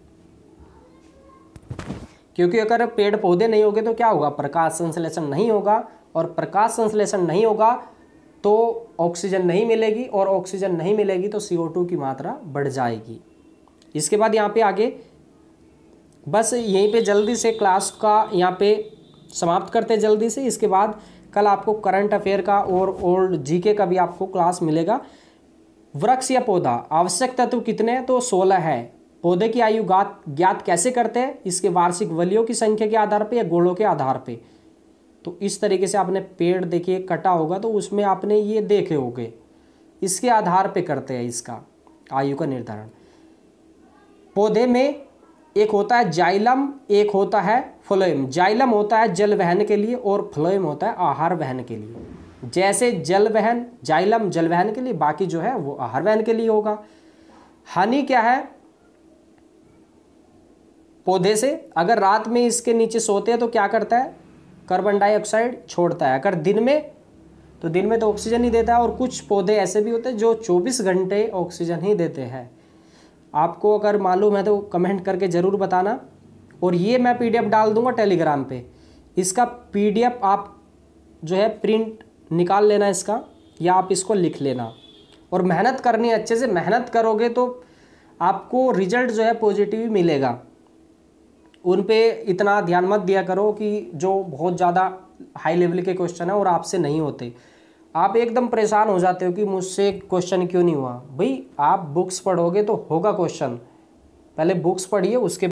क्योंकि अगर पेड़ पौधे नहीं होंगे तो क्या होगा प्रकाश संश्लेषण नहीं होगा और प्रकाश संश्लेषण नहीं होगा तो ऑक्सीजन नहीं मिलेगी और ऑक्सीजन नहीं मिलेगी तो CO2 की मात्रा बढ़ जाएगी इसके बाद यहाँ पे आगे बस यहीं पे जल्दी से क्लास का यहाँ पे समाप्त करते जल्दी से इसके बाद कल आपको करंट अफेयर का और ओल्ड जीके का भी आपको क्लास मिलेगा वृक्ष या पौधा आवश्यक तत्व कितने हैं तो सोलह है पौधे की आयु ज्ञात कैसे करते हैं इसके वार्षिक वलियों की संख्या के आधार पर या गोलों के आधार पर तो इस तरीके से आपने पेड़ देखिए कटा होगा तो उसमें आपने ये देखे होंगे इसके आधार पे करते हैं इसका आयु का निर्धारण पौधे में एक होता है जाइलम एक होता है फ्लोएम जाइलम होता है जल वहन के लिए और फ्लोएम होता है आहार वहन के लिए जैसे जल वहन जाइलम जल वहन के लिए बाकी जो है वो आहार वहन के लिए होगा हनी क्या है पौधे से अगर रात में इसके नीचे सोते हैं तो क्या करता है कार्बन डाइऑक्साइड छोड़ता है अगर दिन में तो दिन में तो ऑक्सीजन ही देता है और कुछ पौधे ऐसे भी होते हैं जो 24 घंटे ऑक्सीजन ही देते हैं आपको अगर मालूम है तो कमेंट करके ज़रूर बताना और ये मैं पीडीएफ डाल दूंगा टेलीग्राम पे इसका पीडीएफ आप जो है प्रिंट निकाल लेना इसका या आप इसको लिख लेना और मेहनत करनी अच्छे से मेहनत करोगे तो आपको रिजल्ट जो है पॉजिटिव मिलेगा उन पर इतना ध्यान मत दिया करो कि जो बहुत ज़्यादा हाई लेवल के क्वेश्चन हैं और आपसे नहीं होते आप एकदम परेशान हो जाते हो कि मुझसे क्वेश्चन क्यों नहीं हुआ भाई आप बुक्स पढ़ोगे तो होगा क्वेश्चन पहले बुक्स पढ़िए उसके